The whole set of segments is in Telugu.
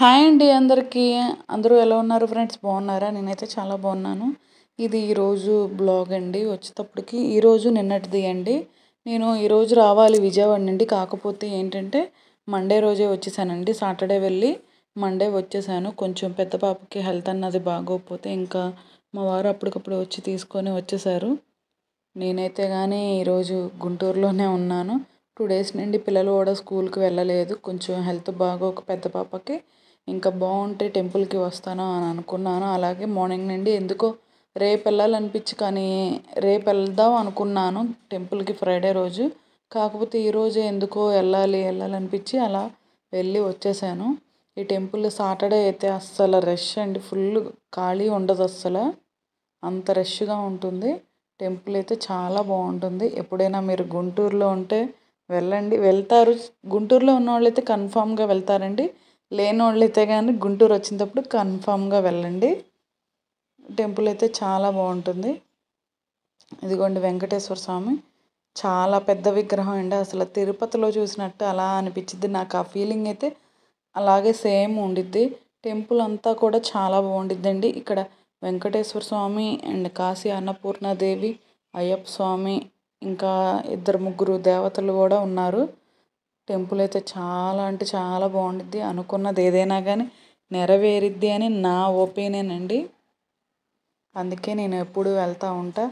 హాయ్ అండి అందరికీ అందరూ ఎలా ఉన్నారు ఫ్రెండ్స్ బాగున్నారా నేనైతే చాలా బాగున్నాను ఇది ఈరోజు బ్లాగ్ అండి వచ్చేటప్పటికి ఈరోజు నిన్నటిది అండి నేను ఈరోజు రావాలి విజయవాడ నుండి కాకపోతే ఏంటంటే మండే రోజే వచ్చేసానండి సాటర్డే వెళ్ళి మండే వచ్చేసాను కొంచెం పెద్ద పాపకి హెల్త్ అన్నది బాగోకపోతే ఇంకా మా వారు అప్పటికప్పుడు వచ్చి తీసుకొని వచ్చేసారు నేనైతే కానీ ఈరోజు గుంటూరులోనే ఉన్నాను టూ డేస్ నుండి పిల్లలు కూడా స్కూల్కి వెళ్ళలేదు కొంచెం హెల్త్ బాగోక పెద్ద పాపకి ఇంకా బాగుంటే టెంపుల్కి వస్తాను అని అనుకున్నాను అలాగే మార్నింగ్ నుండి ఎందుకో రేపు వెళ్ళాలనిపించి కానీ రేపు వెళ్దాం అనుకున్నాను టెంపుల్కి ఫ్రైడే రోజు కాకపోతే ఈరోజు ఎందుకో వెళ్ళాలి వెళ్ళాలనిపించి అలా వెళ్ళి వచ్చేసాను ఈ టెంపుల్ సాటర్డే అయితే అస్సలు రష్ అండి ఫుల్ ఖాళీ ఉండదు అస్సలు అంత రష్గా ఉంటుంది టెంపుల్ అయితే చాలా బాగుంటుంది ఎప్పుడైనా మీరు గుంటూరులో ఉంటే వెళ్ళండి వెళ్తారు గుంటూరులో ఉన్నవాళ్ళు అయితే కన్ఫామ్గా వెళ్తారండి లేని అయితే కానీ గుంటూరు వచ్చినప్పుడు కన్ఫామ్గా వెళ్ళండి టెంపుల్ అయితే చాలా బాగుంటుంది ఇదిగోండి వెంకటేశ్వర స్వామి చాలా పెద్ద విగ్రహం అండి అసలు తిరుపతిలో చూసినట్టు అలా అనిపించింది నాకు ఆ ఫీలింగ్ అయితే అలాగే సేమ్ ఉండిద్ది టెంపుల్ అంతా కూడా చాలా బాగుండిద్దండి ఇక్కడ వెంకటేశ్వర స్వామి అండ్ కాశీ అన్నపూర్ణాదేవి అయ్యప్ప స్వామి ఇంకా ఇద్దరు ముగ్గురు దేవతలు కూడా ఉన్నారు టెంపుల్ అయితే చాలా అంటే చాలా బాగుంటుంది అనుకున్నది ఏదైనా కానీ నెరవేరుద్ది అని నా ఒపీనియన్ అండి అందుకే నేను ఎప్పుడు వెళ్తూ ఉంటా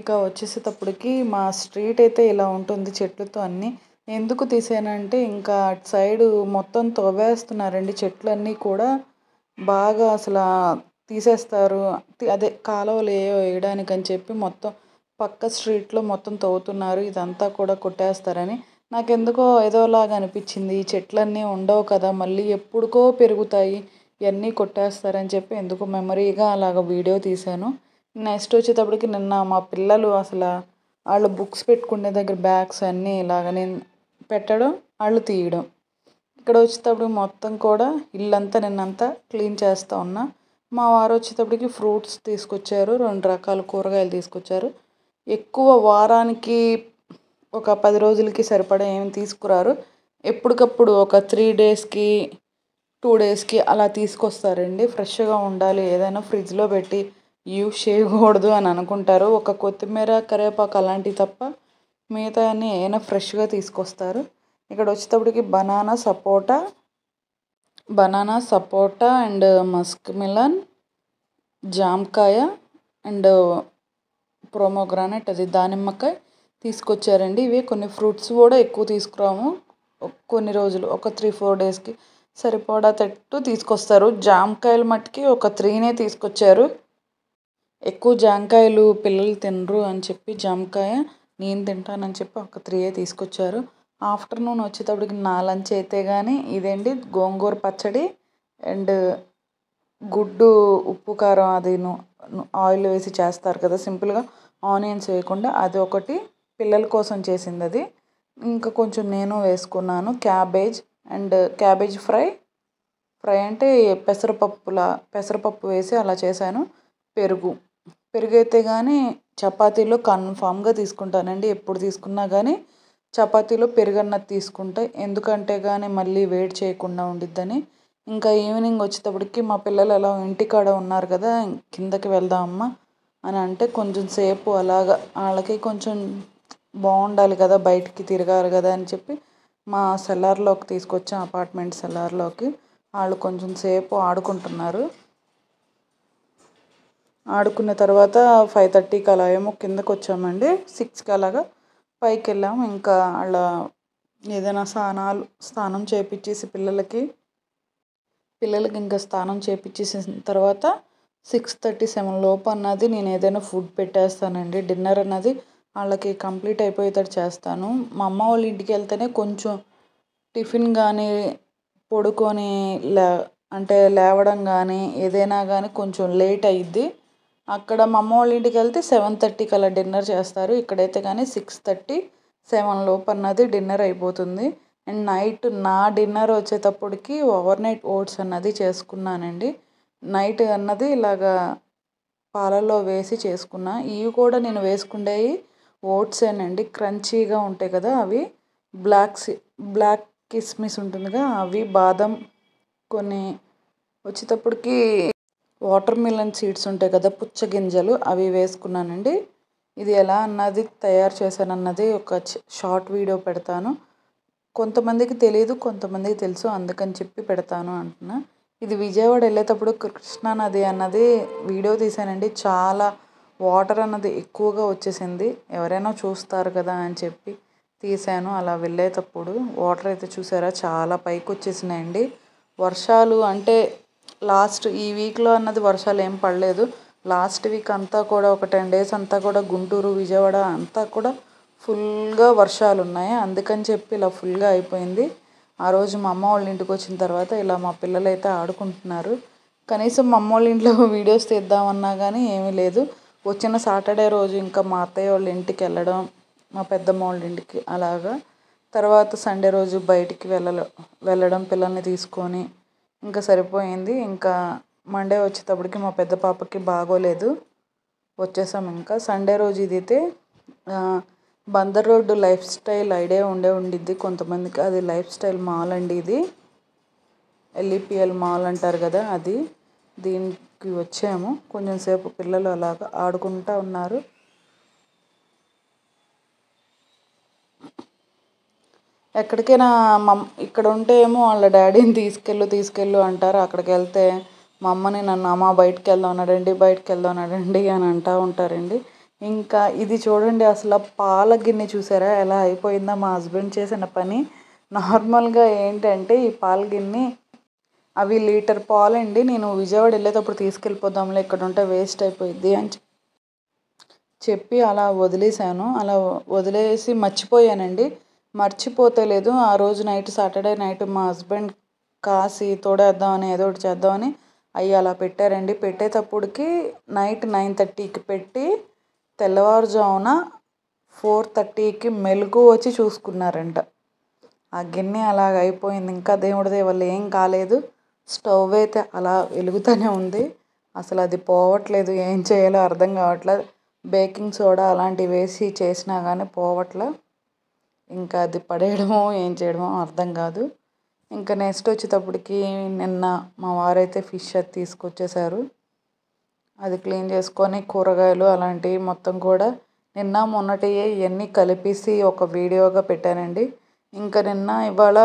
ఇక వచ్చేసేటప్పటికి మా స్ట్రీట్ అయితే ఇలా ఉంటుంది చెట్లతో అన్నీ ఎందుకు తీసానంటే ఇంకా అటు సైడు మొత్తం తవ్వేస్తున్నారండి చెట్లన్నీ కూడా బాగా అసలు తీసేస్తారు అదే కాలువలు ఏ వేయడానికి అని చెప్పి మొత్తం పక్క స్ట్రీట్లో మొత్తం తవ్వుతున్నారు ఇదంతా కూడా కొట్టేస్తారని నాకెందుకో ఏదోలాగా అనిపించింది ఈ చెట్లన్నీ ఉండవు కదా మళ్ళీ ఎప్పుడుకో పెరుగుతాయి ఇవన్నీ కొట్టేస్తారని చెప్పి ఎందుకో మెమరీగా అలాగ వీడియో తీశాను నెక్స్ట్ వచ్చేటప్పటికి నిన్న మా పిల్లలు అసలు వాళ్ళు బుక్స్ పెట్టుకునే దగ్గర బ్యాగ్స్ అన్నీ ఇలాగ నేను పెట్టడం వాళ్ళు తీయడం ఇక్కడ వచ్చేటప్పుడు మొత్తం కూడా ఇల్లంతా నిన్నంతా క్లీన్ చేస్తూ ఉన్నా మా వారు వచ్చేటప్పటికి ఫ్రూట్స్ తీసుకొచ్చారు రెండు రకాల కూరగాయలు తీసుకొచ్చారు ఎక్కువ వారానికి ఒక పది రోజులకి సరిపడా ఏం తీసుకురారు ఎప్పటికప్పుడు ఒక త్రీ డేస్కి టూ డేస్కి అలా తీసుకొస్తారండి ఫ్రెష్గా ఉండాలి ఏదైనా ఫ్రిడ్జ్లో పెట్టి యూస్ చేయకూడదు అని అనుకుంటారు ఒక కొత్తిమీర కరివేపాకు అలాంటివి తప్ప మిగతా అన్ని ఏదైనా ఫ్రెష్గా తీసుకొస్తారు ఇక్కడ వచ్చేటప్పటికి banana sapota banana sapota and musk melon జామకాయ అండ్ ప్రోమోగ్రానైట్ అది దానిమ్మకాయ తీసుకొచ్చారండి ఇవి కొన్ని ఫ్రూట్స్ కూడా ఎక్కువ తీసుకురాము కొన్ని రోజులు ఒక త్రీ ఫోర్ డేస్కి సరిపడా తట్టు తీసుకొస్తారు జామకాయలు మట్టుకి ఒక త్రీనే తీసుకొచ్చారు ఎక్కువ జామకాయలు పిల్లలు తినరు అని చెప్పి జామకాయ నేను తింటానని చెప్పి ఒక త్రీయే తీసుకొచ్చారు ఆఫ్టర్నూన్ వచ్చేటప్పటికి నా లంచ్ అయితే కానీ ఇదేంటి గోంగూర పచ్చడి అండ్ గుడ్డు ఉప్పు కారం అది ఆయిల్ వేసి చేస్తారు కదా సింపుల్గా ఆనియన్స్ వేయకుండా అది ఒకటి పిల్లల కోసం చేసింది అది ఇంకా కొంచెం నేను వేసుకున్నాను cabbage and cabbage fry fry అంటే పెసరపప్పులా పెసరపప్పు వేసి అలా చేశాను పెరుగు పెరుగు అయితే కానీ చపాతీలో కన్ఫామ్గా తీసుకుంటానండి ఎప్పుడు తీసుకున్నా కానీ చపాతీలో పెరుగన్న తీసుకుంటే ఎందుకంటే కానీ మళ్ళీ వేడి చేయకుండా ఉండిద్దని ఇంకా ఈవినింగ్ వచ్చేటప్పటికి మా పిల్లలు అలా ఇంటికాడ ఉన్నారు కదా కిందకి వెళ్దామమ్మా అని అంటే కొంచెం సేపు అలాగా వాళ్ళకి కొంచెం బాగుండాలి కదా బయటికి తిరగాలి కదా అని చెప్పి మా సెల్లార్లోకి తీసుకొచ్చాం అపార్ట్మెంట్ సెల్లార్లోకి వాళ్ళు కొంచెం సేపు ఆడుకుంటున్నారు ఆడుకున్న తర్వాత ఫైవ్ థర్టీకి అలా ఏమో కిందకు వచ్చామండి సిక్స్కి అలాగా పైకి వెళ్ళాము ఇంకా వాళ్ళ ఏదైనా స్నానాలు స్నానం చేపించేసి పిల్లలకి పిల్లలకి ఇంకా స్నానం చేపించేసిన తర్వాత సిక్స్ థర్టీ సెవెన్ లోపు అన్నది నేను ఏదైనా ఫుడ్ పెట్టేస్తానండి డిన్నర్ అన్నది వాళ్ళకి కంప్లీట్ అయిపోయేటట్టు చేస్తాను మా అమ్మ వాళ్ళ ఇంటికి వెళ్తేనే కొంచెం టిఫిన్ కానీ పడుకొని లే అంటే లేవడం కానీ ఏదైనా కానీ కొంచెం లేట్ అయ్యిద్ది అక్కడ మా అమ్మ వాళ్ళ ఇంటికి వెళ్తే సెవెన్ థర్టీకి అలా డిన్నర్ చేస్తారు ఇక్కడైతే కానీ సిక్స్ థర్టీ సెవెన్ లోపు అన్నది డిన్నర్ అయిపోతుంది అండ్ నైట్ నా డిన్నర్ వచ్చేటప్పటికి ఓవర్ నైట్ ఓట్స్ అన్నది చేసుకున్నానండి నైట్ అన్నది ఇలాగా పాలల్లో వేసి చేసుకున్నా ఇవి కూడా నేను వేసుకుండేవి ఓట్స్ ఏనండి క్రంచీగా ఉంటాయి కదా అవి బ్లాక్ బ్లాక్ కిస్మిస్ ఉంటుందిగా అవి బాదం కొన్ని వచ్చేటప్పటికి వాటర్ మిలన్ సీడ్స్ ఉంటాయి కదా పుచ్చగింజలు అవి వేసుకున్నానండి ఇది ఎలా అన్నది తయారు చేశాను అన్నది ఒక షార్ట్ వీడియో పెడతాను కొంతమందికి తెలియదు కొంతమందికి తెలుసు అందుకని చెప్పి పెడతాను అంటున్నా ఇది విజయవాడ వెళ్ళేటప్పుడు కృష్ణానది అన్నది వీడియో తీశానండి చాలా వాటర్ అన్నది ఎక్కువగా వచ్చేసింది ఎవరైనా చూస్తారు కదా అని చెప్పి తీశాను అలా వెళ్ళేటప్పుడు వాటర్ అయితే చూసారా చాలా పైకి వచ్చేసినాయండి వర్షాలు అంటే లాస్ట్ ఈ వీక్లో అన్నది వర్షాలు ఏం పడలేదు లాస్ట్ వీక్ అంతా కూడా ఒక టెన్ డేస్ అంతా కూడా గుంటూరు విజయవాడ అంతా కూడా ఫుల్గా వర్షాలు ఉన్నాయి అందుకని చెప్పి ఇలా ఫుల్గా అయిపోయింది ఆ రోజు మా అమ్మ వాళ్ళ ఇంటికి వచ్చిన తర్వాత ఇలా మా పిల్లలు అయితే ఆడుకుంటున్నారు కనీసం మా అమ్మ వాళ్ళ ఇంట్లో వీడియోస్ తీద్దామన్నా కానీ ఏమీ లేదు వచ్చిన సాటర్డే రోజు ఇంకా మా అత్తయ్య వాళ్ళ ఇంటికి వెళ్ళడం మా పెద్దమ్మ వాళ్ళ ఇంటికి అలాగా తర్వాత సండే రోజు బయటికి వెళ్ళ వెళ్ళడం పిల్లల్ని తీసుకొని ఇంకా సరిపోయింది ఇంకా మండే వచ్చేటప్పటికి మా పెద్ద పాపకి బాగోలేదు వచ్చేసాం ఇంకా సండే రోజు ఇది అయితే Bandar road lifestyle idea ఉండే ఉండిద్ది కొంతమందికి అది లైఫ్ స్టైల్ మాల్ అండి ఇది ఎల్ఈపిఎల్ మాల్ అంటారు కదా అది దీనికి వచ్చాము కొంచెం సేపు పిల్లలు అలాగా ఆడుకుంటూ ఉన్నారు ఎక్కడికైనా మమ్ ఇక్కడ ఉంటే ఏమో వాళ్ళ డాడీని తీసుకెళ్ళు తీసుకెళ్ళు అంటారు అక్కడికి వెళ్తే మా అమ్మని నన్ను అమ్మ బయటకు వెళ్దామన్నాడండి బయటకు వెళ్దామన్నాడండి అని అంటూ ఉంటారండి ఇంకా ఇది చూడండి అసలు పాల గిన్నె చూసారా ఎలా అయిపోయిందో మా హస్బెండ్ చేసిన పని నార్మల్గా ఏంటంటే ఈ పాల గిన్నె అవి లీటర్ పాలండి నేను విజయవాడ వెళ్ళేటప్పుడు తీసుకెళ్ళిపోదాంలే ఇక్కడ ఉంటే వేస్ట్ అయిపోయింది అని చెప్పి అలా వదిలేశాను అలా వదిలేసి మర్చిపోయానండి మర్చిపోతే లేదు ఆ రోజు నైట్ సాటర్డే నైట్ మా హస్బెండ్ కాసి తోడేద్దామని ఏదో ఒకటి చేద్దామని అవి అలా పెట్టారండి పెట్టేటప్పటికి నైట్ నైన్ థర్టీకి పెట్టి తెల్లవారుజామున ఫోర్ థర్టీకి మెలుగు వచ్చి చూసుకున్నారంట ఆ గిన్నె అలాగ అయిపోయింది ఇంకా దేవుడి వాళ్ళు ఏం కాలేదు స్టవ్ అయితే అలా వెలుగుతూనే ఉంది అసలు అది పోవట్లేదు ఏం చేయాలో అర్థం కావట్లేదు బేకింగ్ సోడా అలాంటివి వేసి చేసినా కానీ పోవట్లే ఇంకా అది పడేయడమో ఏం చేయడమో అర్థం కాదు ఇంకా నెక్స్ట్ వచ్చేటప్పటికి నిన్న మా వారైతే ఫిష్ అది తీసుకొచ్చేసారు అది క్లీన్ చేసుకొని కూరగాయలు అలాంటివి మొత్తం కూడా నిన్న మొన్నటియే ఇవన్నీ కలిపేసి ఒక వీడియోగా పెట్టానండి ఇంకా నిన్న ఇవాళ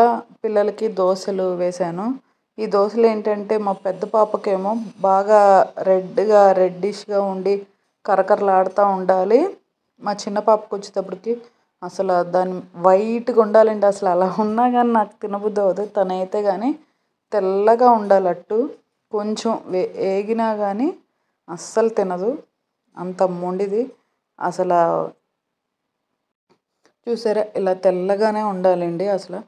పిల్లలకి దోశలు వేశాను ఈ దోశలు ఏంటంటే మా పెద్ద పాపకేమో బాగా రెడ్గా రెడ్డిష్గా ఉండి కరకరలాడుతూ ఉండాలి మా చిన్న పాపకు వచ్చేటప్పటికి అసలు దాని వైట్గా ఉండాలండి అసలు అలా ఉన్నా కానీ నాకు తినబుద్ధి అవ్వదు తనైతే కానీ తెల్లగా ఉండాలి అట్టు కొంచెం ఏగినా కానీ అస్సలు తినదు అంత మొండిది అసలు చూసారా ఇలా తెల్లగానే ఉండాలండి అసలు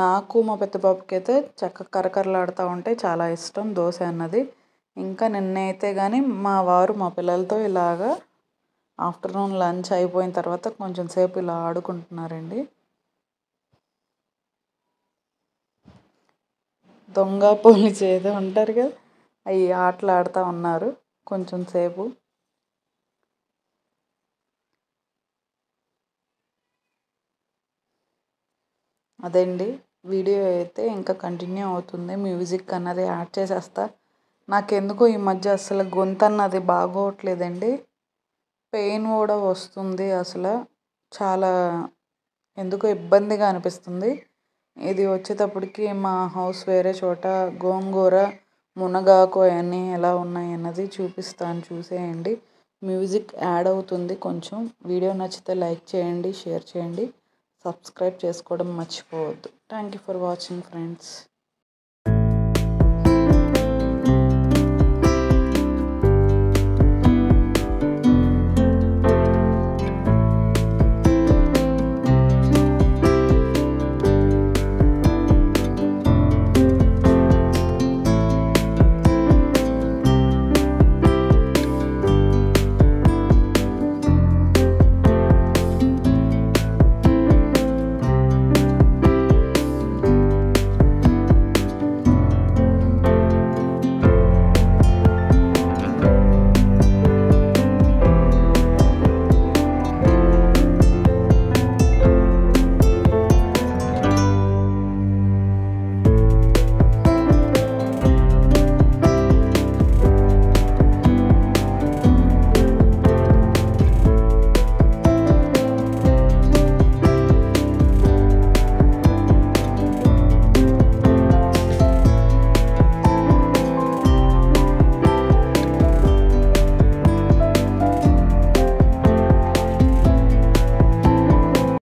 నాకు మా పెద్ద బాబుకి అయితే చక్కగా కరకరలాడుతూ ఉంటే చాలా ఇష్టం దోశ అన్నది ఇంకా నిన్నైతే కానీ మా వారు మా పిల్లలతో ఇలాగా ఆఫ్టర్నూన్ లంచ్ అయిపోయిన తర్వాత కొంచెం సేపు ఇలా ఆడుకుంటున్నారండి దొంగ పోలి ఏదో ఉంటారు కదా అవి ఆటలు ఆడుతూ ఉన్నారు కొంచెం సేపు అదే అండి వీడియో అయితే ఇంకా కంటిన్యూ అవుతుంది మ్యూజిక్ అన్నది యాడ్ చేసేస్తా నాకెందుకు ఈ మధ్య అసలు గొంతు అన్నది బాగోవట్లేదండి పెయిన్ కూడా వస్తుంది అసలు చాలా ఎందుకో ఇబ్బందిగా అనిపిస్తుంది ఇది వచ్చేటప్పటికి మా హౌస్ వేరే చోట గోంగూర మునగాకు అవన్నీ ఎలా ఉన్నాయి అన్నది చూపిస్తాను చూసేయండి మ్యూజిక్ యాడ్ అవుతుంది కొంచెం వీడియో నచ్చితే లైక్ చేయండి షేర్ చేయండి సబ్స్క్రైబ్ చేసుకోవడం మర్చిపోవద్దు thank you for watching friends